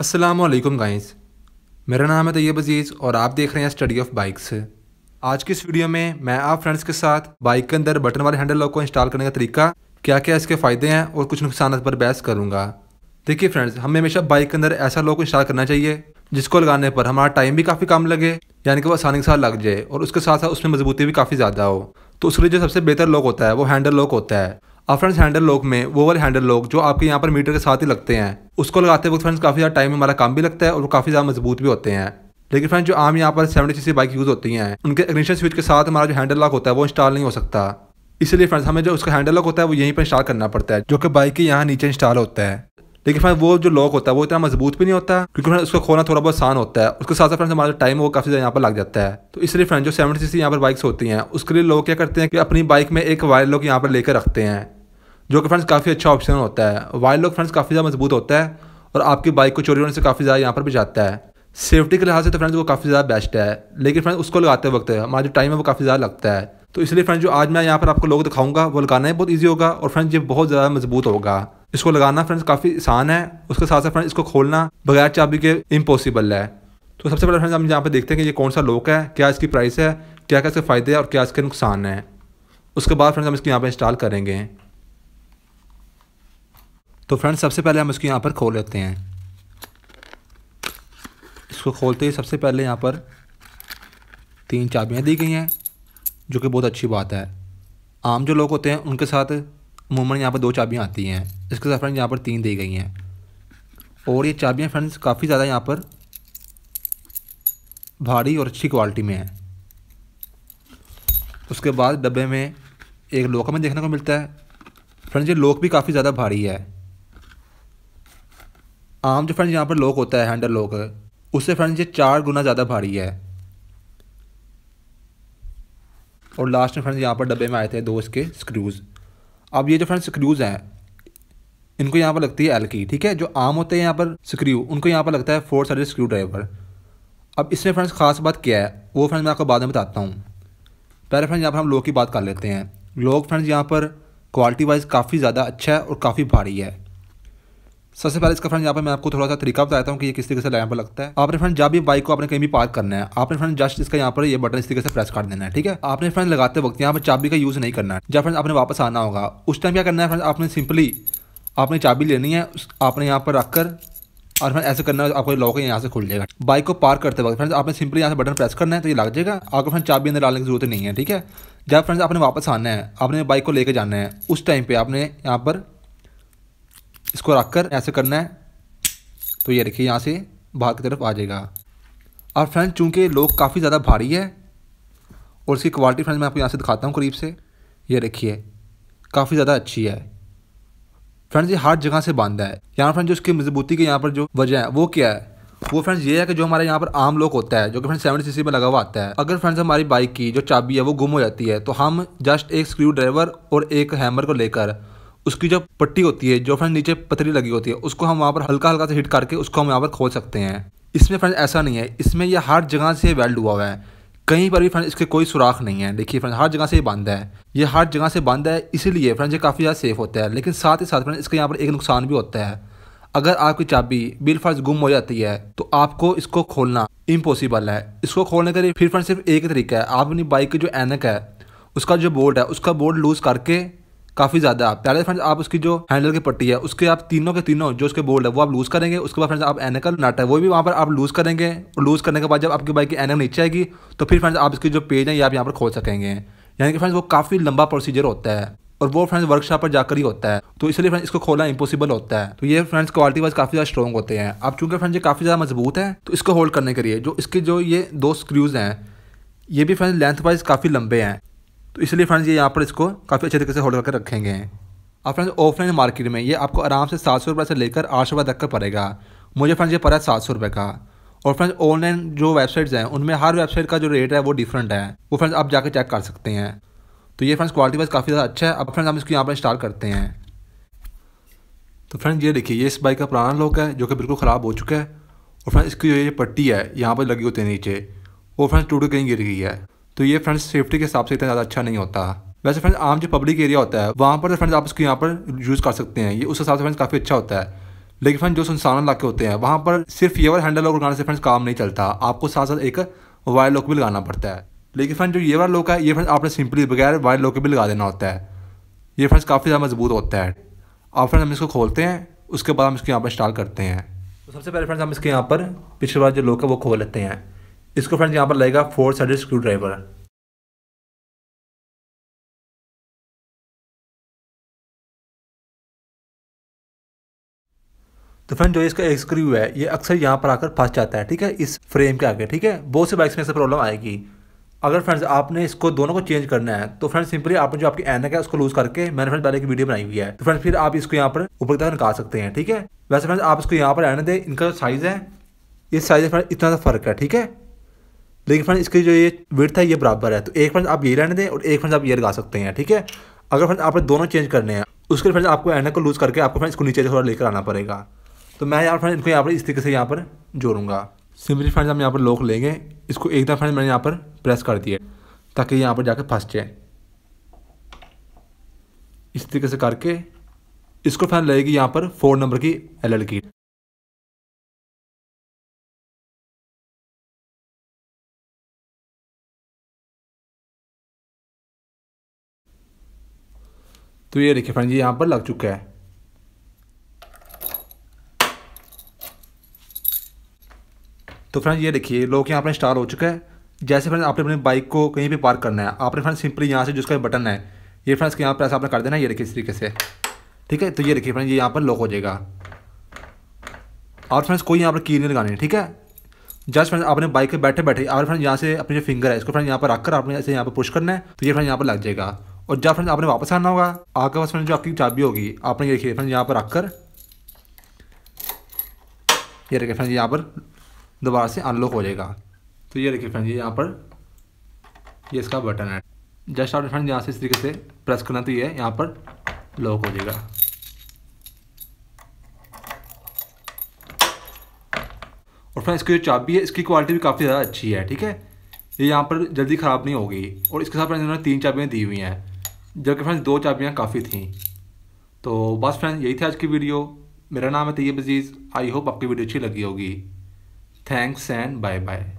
Aslam guys मेरा नाम है तैयब अज़ीज़ और आप देख रहे हैं स्टडी ऑफ बाइक्स आज की इस वीडियो में मैं आप फ्रेंड्स के साथ बाइक के अंदर बटन वाले हैंडल लॉक को इंस्टॉल करने का तरीका क्या क्या इसके फ़ायदे हैं और कुछ नुकसान पर बहस करूँगा देखिए फ्रेंड्स हमें हमेशा बाइक के अंदर ऐसा लॉक इंस्टॉल करना चाहिए जिसको लगाने पर हमारा टाइम भी काफ़ी कम लगे यानी कि वो आसानी के साथ लग जाए और उसके साथ साथ उसमें मजबूती भी काफ़ी ज़्यादा हो तो उसके लिए जो सबसे बेहतर लॉक होता है वो हैंडल लॉक होता है फ्रेंड्स हैंडल लॉक में वाले हैंडल लॉक जो आपके यहाँ पर मीटर के साथ ही लगते हैं उसको लगाते वक्त फ्रेंड्स काफ़ी ज़्यादा टाइम हमारा काम भी लगता है और काफ़ी ज़्यादा मजबूत भी होते हैं लेकिन फ्रेंड जो आम यहाँ पर सेवेंटी सी बाइक यूज़ होती हैं उनके इग्निशन स्विच के साथ हमारा जो हैंडल लॉक होता है वो इंस्टॉल नहीं हो सकता इसलिए फ्रेंड्स हमें जो उसका हैंडल लॉक होता है वो यहीं पर इंस्टॉल करना पड़ता है जो कि बाइक के यहाँ नीचे इंस्टॉल होता है लेकिन फ्रेंड वो जो लॉक होता है वो इतना मजबूत भी नहीं होता क्योंकि फ्रेंड उसको खोना थोड़ा बहुत आसान होता है उसके साथ साथ फ्रेंड्स हमारा टाइम वो काफ़ी ज़्यादा यहाँ पर लग जाता है तो इसलिए फ्रेंड जो सेवेंटी सी यहाँ पर बाइक्स होती हैं उसके लिए लोग क्या करते हैं कि अपनी बाइक में एक वायर लॉक यहाँ पर लेकर रखते हैं जो कि फ्रेंड्स काफ़ी अच्छा ऑप्शन होता है वाइल्ड लॉक फ्रेंड्स काफ़ी ज़्यादा मजबूत होता है और आपकी बाइक को चोरी होने से काफ़ी ज़्यादा यहाँ पर भी जाता है सेफ्टी के लिहाज से तो फ्रेंड्स वो काफ़ी ज़्यादा बेस्ट है लेकिन फ्रेंड्स उसको लगाते वक्त हमारा जो टाइम है वो काफ़ी ज़्यादा लगता है तो इसलिए फ्रेंड्स जो आज मैं यहाँ पर आपको लोग दिखाऊंगा वो लगाना ही बहुत ईजी होगा और फ्रेंड्स ये बहुत ज़्यादा मजबूत होगा इसको लगाना फ्रेंड्स काफ़ी आसान है उसके साथ साथ फ्रेंड्स इसको खोलना बगैर चाबी के इम्पॉसिबल है तो सबसे पहले फ्रेंड्स हम यहाँ पर देखते हैं कि ये कौन सा लोक है क्या इसकी प्राइस है क्या क्या इसके फ़ायदे हैं और क्या इसके नुकसान हैं उसके बाद फ्रेंड्स हम इसको यहाँ पर इंस्टॉल करेंगे तो फ्रेंड्स सबसे पहले हम इसको यहाँ पर खोल लेते हैं इसको खोलते ही सबसे पहले यहाँ पर तीन चाबियाँ दी गई हैं जो कि बहुत अच्छी बात है आम जो लोग होते हैं उनके साथ अमूमन यहाँ पर दो चाबियाँ आती हैं इसके साथ फ्रेंड्स यहाँ पर तीन दी गई हैं और ये चाबियाँ फ्रेंड्स काफ़ी ज़्यादा यहाँ पर भारी और अच्छी क्वालिटी में हैं उसके बाद डब्बे में एक लोक हमें देखने को मिलता है फ्रेंड्स ये लोक भी काफ़ी ज़्यादा भारी है आम जो फ्रेंड्स यहाँ पर लॉक होता है हैंडल लॉक उससे फ्रेंड्स ये चार गुना ज़्यादा भारी है और लास्ट में फ्रेंड्स यहाँ पर डब्बे में आए थे दो इसके स्क्रूज़ अब ये जो फ्रेंड्स स्क्रूज़ हैं इनको यहाँ पर लगती है एल की ठीक है जो आम होते हैं यहाँ पर स्क्रू उनको यहाँ पर लगता है फोर साइड स्क्रू ड्राइवर अब इसमें फ्रेंड्स खास बात क्या है वो फ्रेंड्स मैं आपको बाद में बताता हूँ पहले फ्रेंड्स यहाँ पर हम लोग की बात कर लेते हैं लोग फ्रेंड्स यहाँ पर क्वालिटी वाइज काफ़ी ज़्यादा अच्छा है और काफ़ी भारी है सबसे पहले इसका फ्रेंड यहाँ पर मैं आपको थोड़ा सा तरीका बताता हूँ कि ये किस तरीके से यहाँ पर लगता है आपने फ्रेंड जब भी बाइक को आपने कहीं भी पार्क करना है आपने फ्रेंड जस्ट इसका यहाँ पर ये बटन इस तरीके से प्रेस कर देना है ठीक है आपने फ्रेंड लगाते वक्त यहाँ पर चाबी का यूज़ नहीं करना है जब फ्रेंड आपने वापस आना होगा उस टाइम क्या करना है फ्रेंड आपने सिंपली आपने चाबी लेनी है आपने यहाँ पर रख कर और फ्रेंड ऐसे करना है आपको लॉक यहाँ से खुल जाएगा बाइक को पार्क करते वक्त फ्रेंड्स आपने सिंपली यहाँ से बटन प्रेस करना है तो ये लग जाएगा आपको फ्रेंड चाबी अंदर डालने की जरूरत नहीं है ठीक है जब फ्रेंड्स आपने वापस आना है आपने बाइक को लेकर जाना है उस टाइम पे आपने यहाँ पर इसको रख कर ऐसे करना है तो ये देखिए यहाँ से बाहर की तरफ आ जाएगा और फ्रेंड चूँकि लोग काफ़ी ज़्यादा भारी है और इसकी क्वालिटी फ्रेंड मैं आपको यहाँ से दिखाता हूँ करीब से ये देखिए काफ़ी ज़्यादा अच्छी है फ्रेंड्स ये हर जगह से बांधा है यहाँ फ्रेंड जो इसकी मजबूती के यहाँ पर जो वजह है वो क्या है वो फ्रेंड्स ये है कि जो हमारे यहाँ पर आम लोग होता है जो कि फ्रेंड सेवन सी में लगा हुआ आता है अगर फ्रेंड्स हमारी बाइक की जो चाबी है वो गुम हो जाती है तो हम जस्ट एक स्क्रू ड्राइवर और एक हैमर को लेकर उसकी जो पट्टी होती है जो फ्रेंड नीचे पतरी लगी होती है उसको हम वहाँ पर हल्का हल्का से हिट करके उसको हम यहाँ पर खोल सकते हैं इसमें फ्रेंड ऐसा नहीं है इसमें यह हर जगह से वेल्ड हुआ हुआ है कहीं पर भी फ्रेंड इसके कोई सुराख नहीं है देखिए फ्रेंड हर जगह से ये बंद है ये हर जगह से बंद है इसीलिए फ्रेंड ये काफ़ी ज़्यादा सेफ होता है लेकिन साथ ही साथ फ्रेंड इसके यहाँ पर एक नुकसान भी होता है अगर आपकी चाबी बिल फर्ज गुम हो जाती है तो आपको इसको खोलना इम्पॉसिबल है इसको खोलने के लिए फिर फ्रेंड सिर्फ एक तरीका है आप अपनी बाइक की जो एनक है उसका जो बोर्ड है उसका बोर्ड लूज़ करके काफी ज्यादा है पहले फ्रेंड्स आप उसकी जो हैंडल की पट्टी है उसके आप तीनों के तीनों जो उसके बोल्ड है वो आप लूज करेंगे उसके बाद फ्रेंड्स आप एनकल नट है वो भी वहाँ पर आप लूज करेंगे और लूज करने के बाद जब आपकी बाइक की एनकल नीचे आएगी तो फिर फ्रेंड्स आप इसकी जो पेज है ये आप यहाँ पर खोल सकेंगे यानी कि फ्रेंड्स वो काफी लंबा प्रोसीजर होता है और वो फ्रेंड्स वर्कशॉप पर जाकर ही होता है तो इसलिए फ्रेंड्स इसको खोलना इम्पॉसिबल होता है तो ये फ्रेंड्स क्वालिटी वाइज काफी ज्यादा स्ट्रॉन्ग होते हैं अब चूंकि फ्रेंड्स ये काफी ज्यादा मजबूत है तो इसको होल्ड करने के लिए जो इसके जो ये दो स्क्रूज हैं ये भी फ्रेंड्स लेंथ वाइज काफ़ी लंबे हैं तो इसलिए फ्रेंड्स ये यहाँ पर इसको काफ़ी अच्छे तरीके से होल्ड करके रखेंगे और फ्रेंड्स ऑफलाइन मार्केट में ये आपको आराम से सात सौ रुपये से लेकर आठ सौ तक का पड़ेगा मुझे फ्रेंड्स ये पड़ा है सात सौ रुपये का और फ्रेंड्स ऑनलाइन जो वेबसाइट्स हैं उनमें हर वेबसाइट का जो रेट है वो डिफरेंट है वो फ्रेंड्स आप जाकर चेक कर सकते हैं तो ये फ्रेंड्स क्वालिटी वाइज काफ़ी ज़्यादा अच्छा है अब फ्रेंड्स हम इसको यहाँ पर इंस्टॉल करते हैं तो फ्रेंड्स ये देखिए ये इस बाइक का पुराना लोक है जो कि बिल्कुल ख़राब हो चुका है और फ्रेंड्स इसकी जो ये पट्टी है यहाँ पर लगी होती है नीचे वो फ्रेंड्स टूट कहीं गिर गई है तो ये फ्रेंड्स सेफ्टी के हिसाब से इतना ज़्यादा अच्छा नहीं होता वैसे फ्रेंड्स आम जो पब्लिक एरिया होता है वहाँ पर फ्रेंड्स तो आप इसको यहाँ पर यूज़ कर सकते हैं ये उस हिसाब से फ्रेंड्स काफ़ी अच्छा होता है लेकिन फ्रेंड जो सुनसान इलाके होते हैं वहाँ पर सिर्फ ये वाला हैंडल लॉक लगाने से फ्रेंड्स काम नहीं चलता आपको साथ साथ एक वायर लॉक भी लगाना पड़ता है लेकिन फ्रेंड जो ये वाला लॉक है ये फ्रेंड्स आपने सिंपली बगैर वायर लॉक के भी लगा देना होता है ये फ्रेंड्स काफ़ी ज़्यादा मजबूत होता है और फ्रेंड हम इसको खोलते हैं उसके बाद हम इसको यहाँ पर इंस्टॉल करते हैं तो सबसे पहले फ्रेंड्स हम इसके यहाँ पर पिछले बार जो लॉक है वो खोल लेते हैं इसको फ्रेंड्स यहाँ पर लगेगा फोर साइडेड स्क्रू ड्राइवर तो फ्रेंड जो इसका एक स्क्रू है ये अक्सर यहाँ पर आकर फंस जाता है ठीक है इस फ्रेम के आगे ठीक है बहुत से बाइक्स में ऐसा प्रॉब्लम आएगी अगर फ्रेंड्स आपने इसको दोनों को चेंज करना है तो फ्रेंड्स सिंपली आपने जो आपकी एनक है उसको लूज करके मैंने फ्रेंड्स पहले की वीडियो बनाई हुई है तो फ्रेंड्स फिर आप इसको यहाँ पर ऊपर तक निकाल सकते हैं ठीक है वैसे फ्रेंड्स आप इसको यहाँ पर रहने दें इनका जो साइज़ है इस साइज़ में इतना सा फर्क है ठीक है लेकिन फ्रेंड इसकी जो ये वर्थ है ये बराबर है तो एक फ्रेंड आप ये रहने दें और एक फ्रेंड आप ये लगा सकते हैं ठीक है अगर फ्रेंड आपने दोनों चेंज करने हैं उसके फ्रेंड आपको एनक को लूज़ करके आपको फ्रेंड इसको नीचे थोड़ा लेकर आना पड़ेगा तो मैं यहाँ फ्रेंड इनको यहाँ पर इस तरीके से यहाँ पर जोड़ूंगा सिंपली फ्रेंड्स हम यहाँ पर लोक लेंगे इसको एक दफ़ा फ्रेंड मैंने यहाँ पर प्रेस कर दिया ताकि यहाँ पर जाकर फंस जाए इस तरीके से करके इसको फ्रेंड लगेगी यहाँ पर फोर नंबर की एल की तो ये देखिए फ्रेंड जी यहाँ पर लग चुका है तो फ्रेंड ये देखिए लोग यहाँ पर इंस्टॉल हो चुका है जैसे फ्रेंड आपने अपनी बाइक को कहीं भी पार्क करना है आपने फ्रेंड सिंपली यहाँ से जिसका बटन है ये फ्रेंड्स के यहाँ ऐसा आपने कर देना है ये देखिए इस तरीके से ठीक है तो ये देखिए फ्रेंड ये यहाँ पर लॉक हो जाएगा और फ्रेंड्स कोई यहाँ पर की नहीं लगानी ठीक है जस्ट फ्रेंड आपने बाइक पे बैठे बैठे और फ्रेंड यहाँ से अपनी जो फिंगर है इसको फ्रेंड यहाँ पर रखकर आपने ऐसे यहाँ पर पुश करना है तो ये फ्रेंड यहाँ पर लग जाएगा और जब फ्रेंड्स आपने वापस आना होगा आकर बस फ्रेंड जो आपकी चाबी होगी आपने ये देखिए फ्रेंड यहाँ पर आकर ये देखिए फ्रेंड यहाँ पर दोबारा से अनलॉक हो जाएगा तो ये देखिए फ्रेंड ये यहाँ पर ये इसका बटन है जस्ट आपने फ्रेंड यहाँ से इस तरीके से प्रेस करना तो ये यहाँ पर लॉक हो जाएगा और फ्रेंड इसकी जो चाबी है इसकी क्वालिटी भी काफ़ी ज़्यादा अच्छी है ठीक है ये यहाँ पर जल्दी ख़राब नहीं होगी और इसके साथ फ्रेंड्स इन्होंने तीन चाबियाँ दी हुई हैं जबकि फ्रेंड्स दो चाबियाँ काफ़ी थीं तो बस फ्रेंड्स यही थी आज की वीडियो मेरा नाम है तैयब अजीज़ आई होप आपकी वीडियो अच्छी लगी होगी थैंक्स एंड बाय बाय